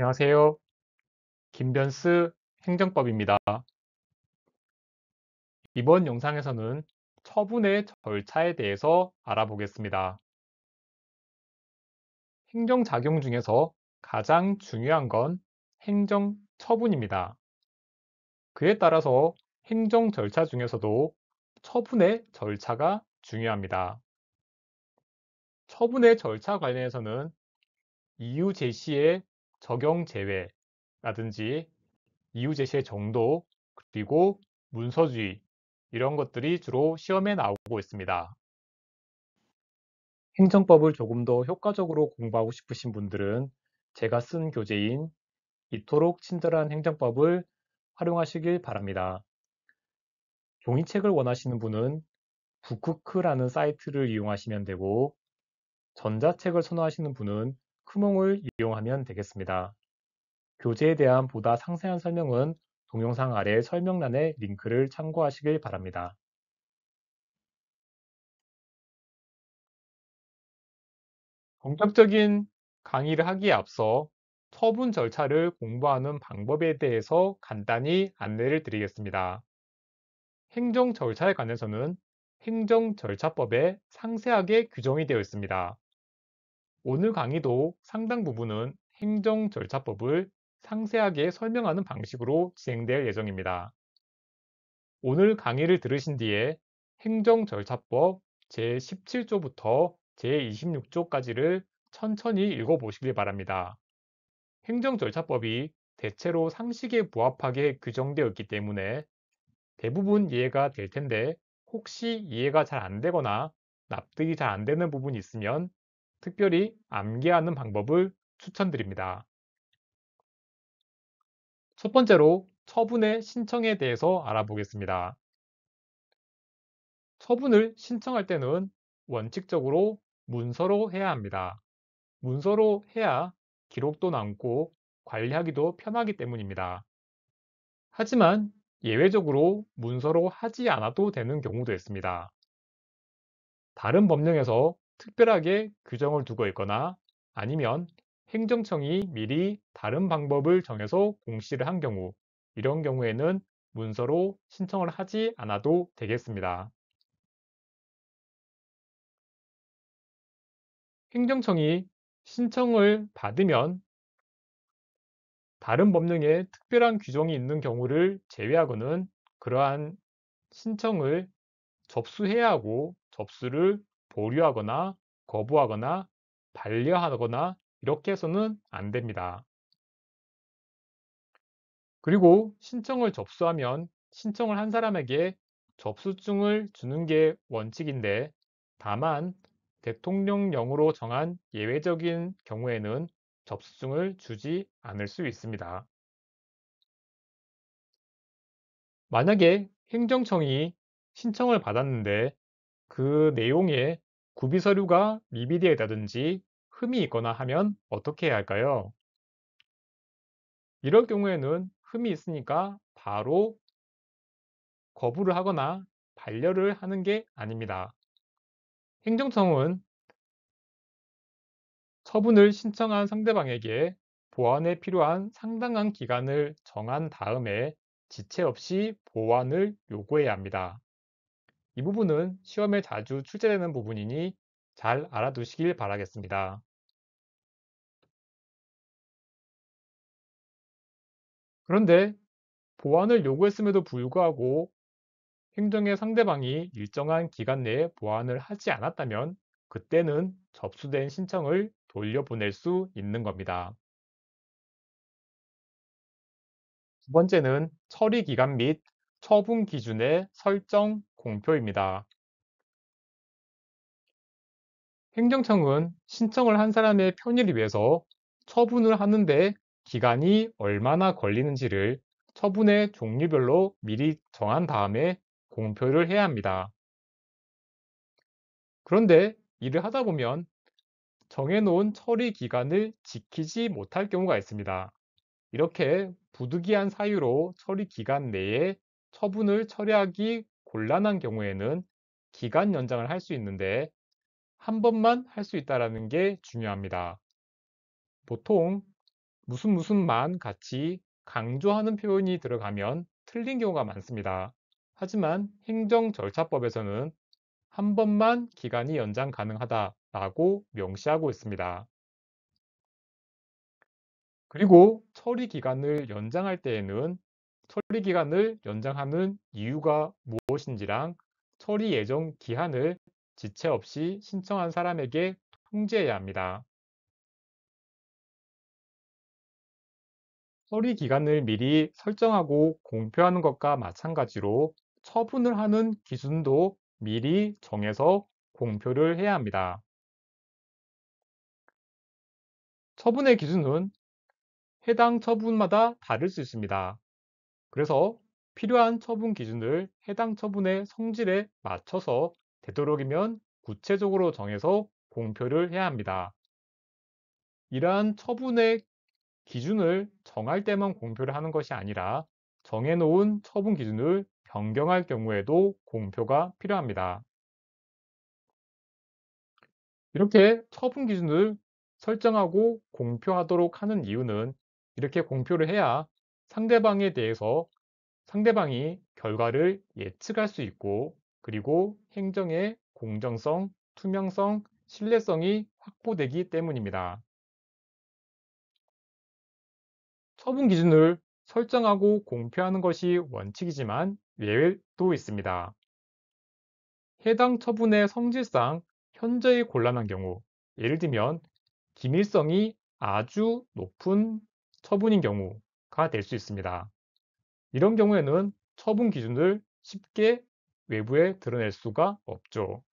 안녕하세요. 김변스 행정법입니다. 이번 영상에서는 처분의 절차에 대해서 알아보겠습니다. 행정작용 중에서 가장 중요한 건 행정처분입니다. 그에 따라서 행정 절차 중에서도 처분의 절차가 중요합니다. 처분의 절차 관련해서는 이유 제시의 적용 제외라든지 이유 제시의 정도 그리고 문서주의 이런 것들이 주로 시험에 나오고 있습니다. 행정법을 조금 더 효과적으로 공부하고 싶으신 분들은 제가 쓴 교재인 이토록 친절한 행정법을 활용하시길 바랍니다. 종이책을 원하시는 분은 북크크라는 사이트를 이용하시면 되고 전자책을 선호하시는 분은 구멍을 이용하면 되겠습니다. 교재에 대한 보다 상세한 설명은 동영상 아래 설명란의 링크를 참고하시길 바랍니다. 본격적인 강의를 하기에 앞서 처분 절차를 공부하는 방법에 대해서 간단히 안내를 드리겠습니다. 행정 절차에 관해서는 행정 절차법에 상세하게 규정이 되어 있습니다. 오늘 강의도 상당 부분은 행정 절차법을 상세하게 설명하는 방식으로 진행될 예정입니다. 오늘 강의를 들으신 뒤에 행정 절차법 제17조부터 제26조까지를 천천히 읽어보시길 바랍니다. 행정 절차법이 대체로 상식에 부합하게 규정되어 있기 때문에 대부분 이해가 될 텐데 혹시 이해가 잘 안 되거나 납득이 잘 안 되는 부분이 있으면 특별히 암기하는 방법을 추천드립니다. 첫 번째로 처분의 신청에 대해서 알아보겠습니다. 처분을 신청할 때는 원칙적으로 문서로 해야 합니다. 문서로 해야 기록도 남고 관리하기도 편하기 때문입니다. 하지만 예외적으로 문서로 하지 않아도 되는 경우도 있습니다. 다른 법령에서 특별하게 규정을 두고 있거나 아니면 행정청이 미리 다른 방법을 정해서 공시를 한 경우 이런 경우에는 문서로 신청을 하지 않아도 되겠습니다. 행정청이 신청을 받으면 다른 법령에 특별한 규정이 있는 경우를 제외하고는 그러한 신청을 접수해야 하고 접수를 보류하거나 거부하거나 반려하거나 이렇게 해서는 안 됩니다. 그리고 신청을 접수하면 신청을 한 사람에게 접수증을 주는 게 원칙인데 다만 대통령령으로 정한 예외적인 경우에는 접수증을 주지 않을 수 있습니다. 만약에 행정청이 신청을 받았는데 그 내용에 구비 서류가 미비되다든지 흠이 있거나 하면 어떻게 해야 할까요? 이럴 경우에는 흠이 있으니까 바로 거부를 하거나 반려를 하는 게 아닙니다. 행정청은 처분을 신청한 상대방에게 보안에 필요한 상당한 기간을 정한 다음에 지체 없이 보안을 요구해야 합니다. 이 부분은 시험에 자주 출제되는 부분이니 잘 알아두시길 바라겠습니다. 그런데 보안을 요구했음에도 불구하고 행정의 상대방이 일정한 기간 내에 보안을 하지 않았다면 그때는 접수된 신청을 돌려보낼 수 있는 겁니다. 두 번째는 처리 기간 및 처분 기준의 설정 공표입니다. 행정청은 신청을 한 사람의 편의를 위해서 처분을 하는데 기간이 얼마나 걸리는지를 처분의 종류별로 미리 정한 다음에 공표를 해야 합니다. 그런데 일을 하다 보면 정해놓은 처리 기간을 지키지 못할 경우가 있습니다. 이렇게 부득이한 사유로 처리 기간 내에 처분을 처리하기 곤란한 경우에는 기간 연장을 할 수 있는데 한 번만 할 수 있다라는 게 중요합니다. 보통 무슨 무슨만 같이 강조하는 표현이 들어가면 틀린 경우가 많습니다. 하지만 행정 절차법에서는 한 번만 기간이 연장 가능하다라고 명시하고 있습니다. 그리고 처리 기간을 연장할 때에는 처리 기간을 연장하는 이유가 무엇인지랑 처리 예정 기한을 지체 없이 신청한 사람에게 통지해야 합니다. 처리 기간을 미리 설정하고 공표하는 것과 마찬가지로 처분을 하는 기준도 미리 정해서 공표를 해야 합니다. 처분의 기준은 해당 처분마다 다를 수 있습니다. 그래서 필요한 처분 기준을 해당 처분의 성질에 맞춰서 되도록이면 구체적으로 정해서 공표를 해야 합니다. 이러한 처분의 기준을 정할 때만 공표를 하는 것이 아니라 정해놓은 처분 기준을 변경할 경우에도 공표가 필요합니다. 이렇게 처분 기준을 설정하고 공표하도록 하는 이유는 이렇게 공표를 해야 상대방에 대해서 상대방이 결과를 예측할 수 있고 그리고 행정의 공정성, 투명성, 신뢰성이 확보되기 때문입니다. 처분 기준을 설정하고 공표하는 것이 원칙이지만 예외도 있습니다. 해당 처분의 성질상 현재의 곤란한 경우, 예를 들면 기밀성이 아주 높은 처분인 경우, 가될수 있습니다. 이런 경우에는 처분 기준을 쉽게 외부에 드러낼 수가 없죠.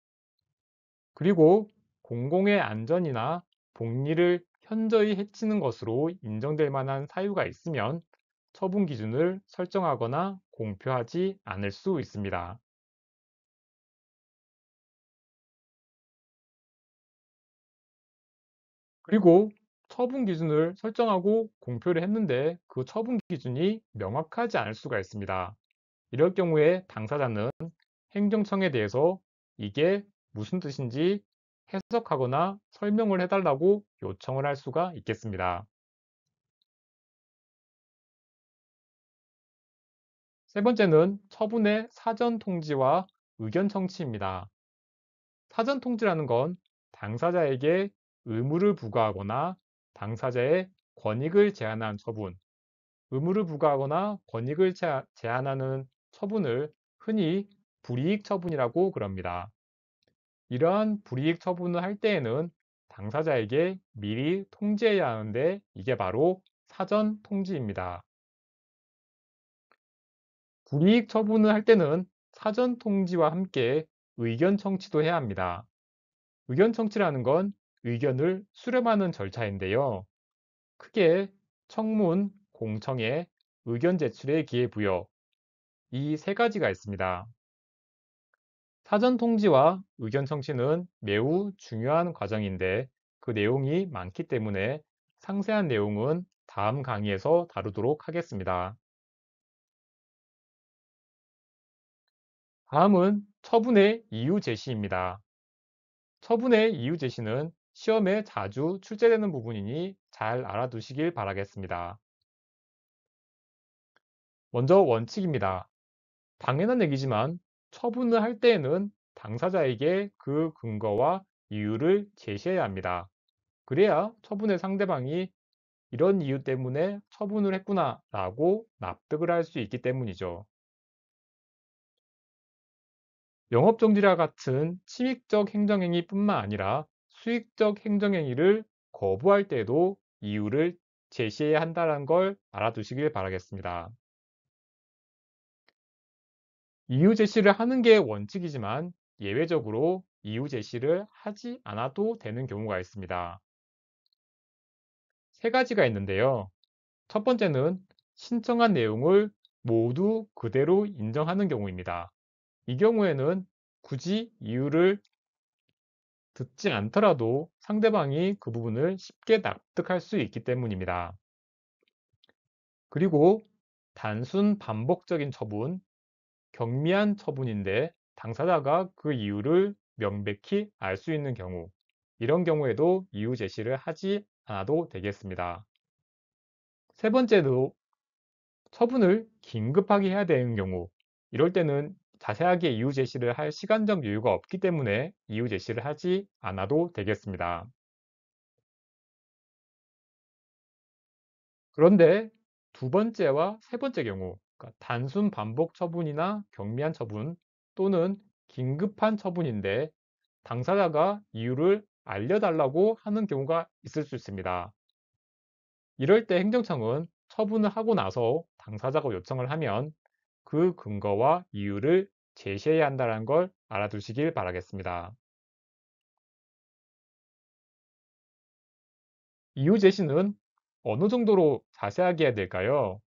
그리고 공공의 안전이나 복리를 현저히 해치는 것으로 인정될 만한 사유가 있으면 처분 기준을 설정하거나 공표하지 않을 수 있습니다. 그리고 처분 기준을 설정하고 공표를 했는데 그 처분 기준이 명확하지 않을 수가 있습니다. 이럴 경우에 당사자는 행정청에 대해서 이게 무슨 뜻인지 해석하거나 설명을 해달라고 요청을 할 수가 있겠습니다. 세 번째는 처분의 사전 통지와 의견 청취입니다. 사전 통지라는 건 당사자에게 의무를 부과하거나 당사자의 권익을 제한한 처분, 의무를 부과하거나 권익을 제한하는 처분을 흔히 불이익 처분이라고 그럽니다. 이러한 불이익 처분을 할 때에는 당사자에게 미리 통지해야 하는데 이게 바로 사전 통지입니다. 불이익 처분을 할 때는 사전 통지와 함께 의견 청취도 해야 합니다. 의견 청취라는 건 의견을 수렴하는 절차인데요. 크게 청문, 공청회, 의견 제출의 기회부여 이 세 가지가 있습니다. 사전 통지와 의견 청취는 매우 중요한 과정인데 그 내용이 많기 때문에 상세한 내용은 다음 강의에서 다루도록 하겠습니다. 다음은 처분의 이유 제시입니다. 처분의 이유 제시는 시험에 자주 출제되는 부분이니 잘 알아두시길 바라겠습니다. 먼저 원칙입니다. 당연한 얘기지만 처분을 할 때에는 당사자에게 그 근거와 이유를 제시해야 합니다. 그래야 처분의 상대방이 이런 이유 때문에 처분을 했구나 라고 납득을 할 수 있기 때문이죠. 영업정지라 같은 침입적 행정행위뿐만 아니라 수익적 행정행위를 거부할 때에도 이유를 제시해야 한다는 걸 알아두시길 바라겠습니다. 이유 제시를 하는 게 원칙이지만 예외적으로 이유 제시를 하지 않아도 되는 경우가 있습니다. 세 가지가 있는데요. 첫 번째는 신청한 내용을 모두 그대로 인정하는 경우입니다. 이 경우에는 굳이 이유를 듣지 않더라도 상대방이 그 부분을 쉽게 납득할 수 있기 때문입니다. 그리고 단순 반복적인 처분, 경미한 처분인데 당사자가 그 이유를 명백히 알 수 있는 경우, 이런 경우에도 이유 제시를 하지 않아도 되겠습니다. 세번째도 처분을 긴급하게 해야 되는 경우, 이럴 때는 자세하게 이유 제시를 할 시간적 여유가 없기 때문에 이유 제시를 하지 않아도 되겠습니다. 그런데 두 번째와 세 번째 경우, 그러니까 단순 반복 처분이나 경미한 처분 또는 긴급한 처분인데 당사자가 이유를 알려달라고 하는 경우가 있을 수 있습니다. 이럴 때 행정청은 처분을 하고 나서 당사자가 요청을 하면 그 근거와 이유를 제시해야 한다는 걸 알아두시길 바라겠습니다. 이유 제시는 어느 정도로 자세하게 해야 될까요?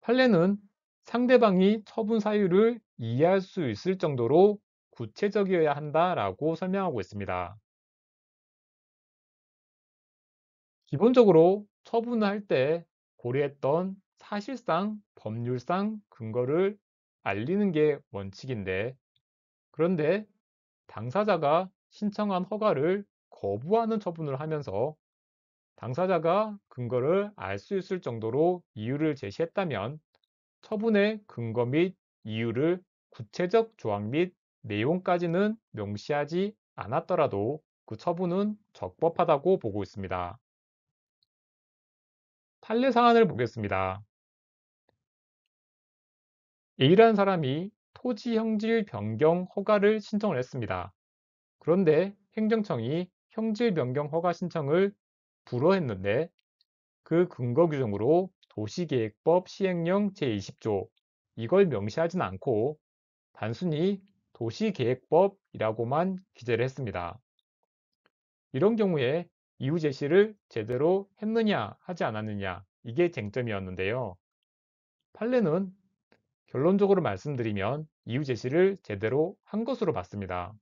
판례는 상대방이 처분 사유를 이해할 수 있을 정도로 구체적이어야 한다라고 설명하고 있습니다. 기본적으로 처분을 할때 고려했던 사실상 법률상 근거를 알리는 게 원칙인데 그런데 당사자가 신청한 허가를 거부하는 처분을 하면서 당사자가 근거를 알 수 있을 정도로 이유를 제시했다면 처분의 근거 및 이유를 구체적 조항 및 내용까지는 명시하지 않았더라도 그 처분은 적법하다고 보고 있습니다. 판례 사안을 보겠습니다. A라는 사람이 토지 형질 변경 허가를 신청을 했습니다. 그런데 행정청이 형질 변경 허가 신청을 불허했는데 그 근거 규정으로 도시계획법 시행령 제20조 이걸 명시하진 않고 단순히 도시계획법이라고만 기재를 했습니다. 이런 경우에 이유 제시를 제대로 했느냐 하지 않았느냐 이게 쟁점이었는데요. 판례는 결론적으로 말씀드리면 이유 제시를 제대로 한 것으로 봤습니다.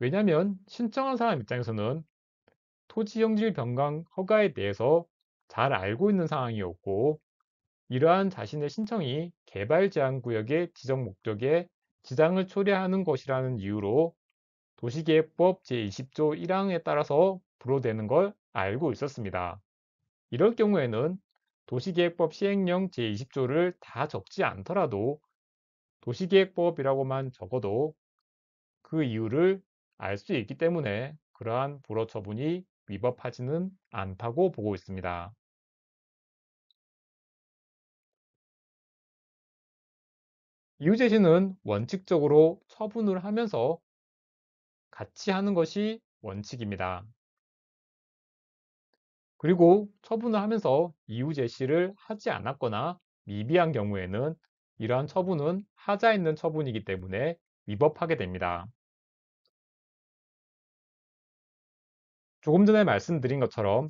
왜냐하면 신청한 사람 입장에서는 토지형질 변경 허가에 대해서 잘 알고 있는 상황이었고 이러한 자신의 신청이 개발 제한 구역의 지정 목적에 지장을 초래하는 것이라는 이유로 도시계획법 제20조 1항에 따라서 불호되는 걸 알고 있었습니다. 이럴 경우에는 도시계획법 시행령 제20조를 다 적지 않더라도 도시계획법이라고만 적어도 그 이유를 알 수 있기 때문에 그러한 불허 처분이 위법하지는 않다고 보고 있습니다. 이유 제시는 원칙적으로 처분을 하면서 같이 하는 것이 원칙입니다. 그리고 처분을 하면서 이유 제시를 하지 않았거나 미비한 경우에는 이러한 처분은 하자 있는 처분이기 때문에 위법하게 됩니다. 조금 전에 말씀드린 것처럼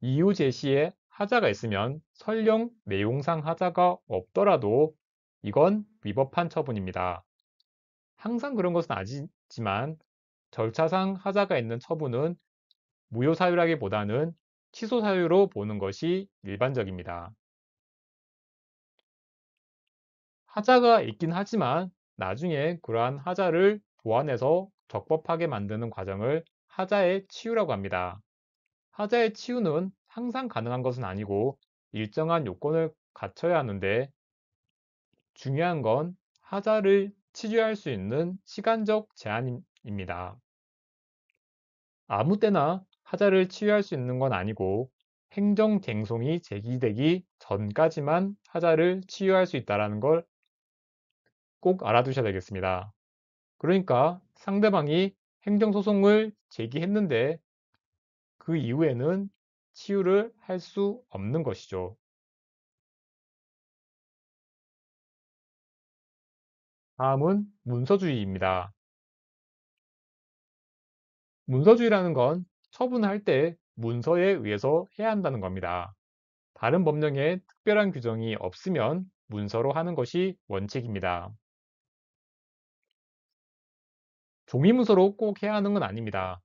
이유 제시에 하자가 있으면 설령 내용상 하자가 없더라도 이건 위법한 처분입니다. 항상 그런 것은 아니지만 절차상 하자가 있는 처분은 무효사유라기보다는 취소 사유로 보는 것이 일반적입니다. 하자가 있긴 하지만 나중에 그러한 하자를 보완해서 적법하게 만드는 과정을 하자의 치유라고 합니다. 하자의 치유는 항상 가능한 것은 아니고 일정한 요건을 갖춰야 하는데 중요한 건 하자를 치료할수 있는 시간적 제한입니다. 아무 때나 하자를 치유할 수 있는 건 아니고 행정 쟁송이 제기되기 전까지만 하자를 치유할 수 있다는 걸 꼭 알아두셔야 되겠습니다. 그러니까 상대방이 행정소송을 제기했는데 그 이후에는 치유를 할 수 없는 것이죠. 다음은 문서주의입니다. 문서주의라는 건 처분할 때 문서에 의해서 해야 한다는 겁니다. 다른 법령에 특별한 규정이 없으면 문서로 하는 것이 원칙입니다. 종이 문서로 꼭 해야 하는 건 아닙니다.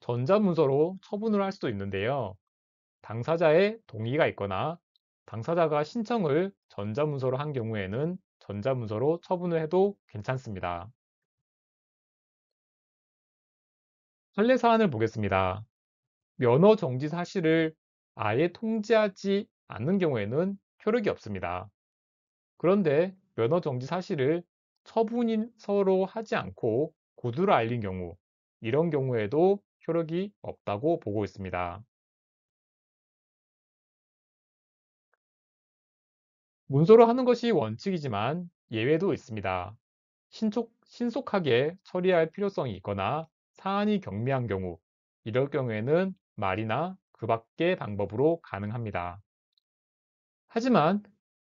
전자문서로 처분을 할 수도 있는데요. 당사자의 동의가 있거나 당사자가 신청을 전자문서로 한 경우에는 전자문서로 처분을 해도 괜찮습니다. 판례 사안을 보겠습니다. 면허 정지 사실을 아예 통지하지 않는 경우에는 효력이 없습니다. 그런데 면허 정지 사실을 처분인서로 하지 않고 고두로 알린 경우, 이런 경우에도 효력이 없다고 보고 있습니다. 문서로 하는 것이 원칙이지만 예외도 있습니다. 신속, 신속하게 처리할 필요성이 있거나 사안이 경미한 경우, 이럴 경우에는 말이나 그 밖의 방법으로 가능합니다. 하지만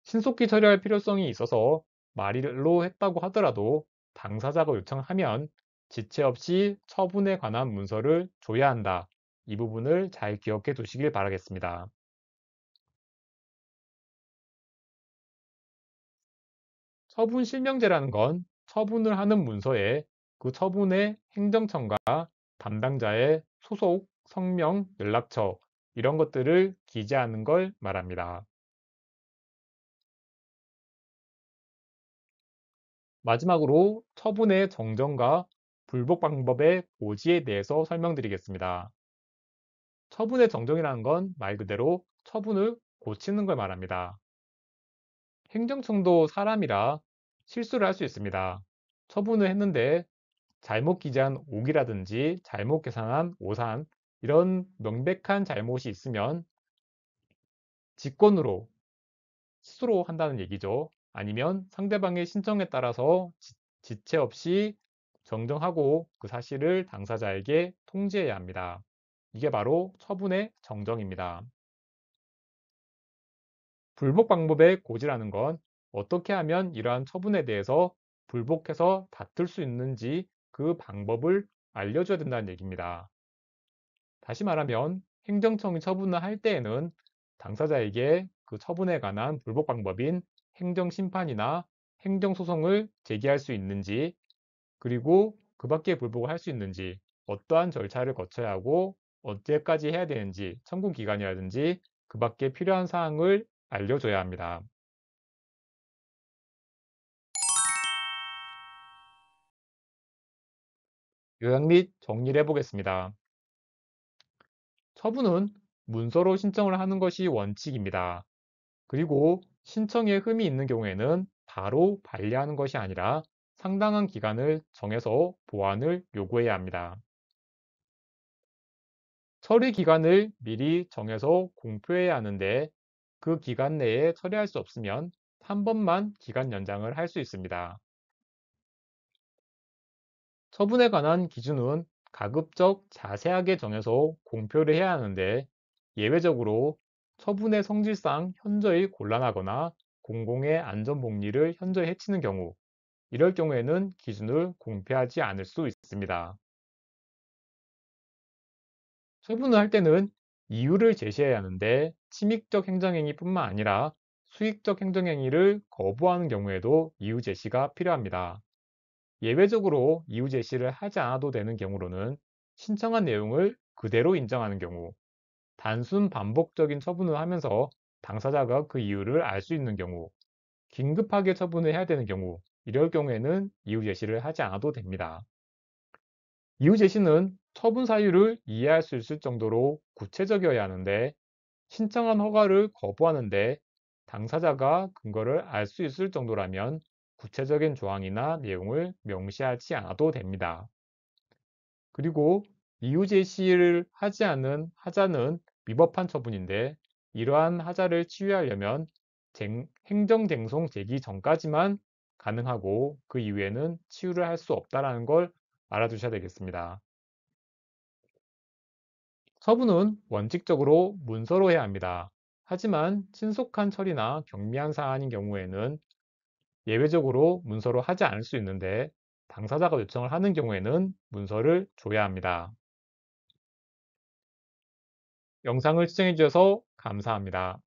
신속히 처리할 필요성이 있어서 말일로 했다고 하더라도 당사자가 요청하면 지체 없이 처분에 관한 문서를 줘야 한다. 이 부분을 잘 기억해 두시길 바라겠습니다. 처분 실명제라는 건 처분을 하는 문서에 그 처분의 행정청과 담당자의 소속, 성명, 연락처 이런 것들을 기재하는 걸 말합니다. 마지막으로 처분의 정정과 불복 방법의 고지에 대해서 설명드리겠습니다. 처분의 정정이라는 건 말 그대로 처분을 고치는 걸 말합니다. 행정청도 사람이라 실수를 할 수 있습니다. 처분을 했는데 잘못 기재한 오기라든지 잘못 계산한 오산 이런 명백한 잘못이 있으면 직권으로 스스로 한다는 얘기죠. 아니면 상대방의 신청에 따라서 지체 없이 정정하고 그 사실을 당사자에게 통지해야 합니다. 이게 바로 처분의 정정입니다. 불복 방법의 고지라는 건 어떻게 하면 이러한 처분에 대해서 불복해서 다툴 수 있는지 그 방법을 알려줘야 된다는 얘기입니다. 다시 말하면 행정청이 처분을 할 때에는 당사자에게 그 처분에 관한 불복 방법인 행정심판이나 행정소송을 제기할 수 있는지 그리고 그 밖에 불복을 할 수 있는지 어떠한 절차를 거쳐야 하고 언제까지 해야 되는지 청구 기간이라든지 그 밖에 필요한 사항을 알려줘야 합니다. 요약 및 정리를 해보겠습니다. 처분은 문서로 신청을 하는 것이 원칙입니다. 그리고 신청에 흠이 있는 경우에는 바로 반려하는 것이 아니라 상당한 기간을 정해서 보완을 요구해야 합니다. 처리 기간을 미리 정해서 공표해야 하는데 그 기간 내에 처리할 수 없으면 한 번만 기간 연장을 할 수 있습니다. 처분에 관한 기준은 가급적 자세하게 정해서 공표를 해야 하는데 예외적으로 처분의 성질상 현저히 곤란하거나 공공의 안전복리를 현저히 해치는 경우 이럴 경우에는 기준을 공표하지 않을 수 있습니다. 처분을 할 때는 이유를 제시해야 하는데 침익적 행정행위뿐만 아니라 수익적 행정행위를 거부하는 경우에도 이유 제시가 필요합니다. 예외적으로 이유 제시를 하지 않아도 되는 경우로는 신청한 내용을 그대로 인정하는 경우, 단순 반복적인 처분을 하면서 당사자가 그 이유를 알 수 있는 경우, 긴급하게 처분을 해야 되는 경우, 이럴 경우에는 이유 제시를 하지 않아도 됩니다. 이유 제시는 처분 사유를 이해할 수 있을 정도로 구체적이어야 하는데, 신청한 허가를 거부하는데 당사자가 근거를 알 수 있을 정도라면 구체적인 조항이나 내용을 명시하지 않아도 됩니다. 그리고 이유 제시를 하지 않은 하자는 위법한 처분인데 이러한 하자를 치유하려면 행정쟁송 제기 전까지만 가능하고 그 이후에는 치유를 할 수없다는걸 알아두셔야 되겠습니다. 처분은 원칙적으로 문서로 해야 합니다. 하지만 친속한 처리나 경미한 사안인 경우에는 예외적으로 문서로 하지 않을 수 있는데 당사자가 요청을 하는 경우에는 문서를 줘야 합니다. 영상을 시청해주셔서 감사합니다.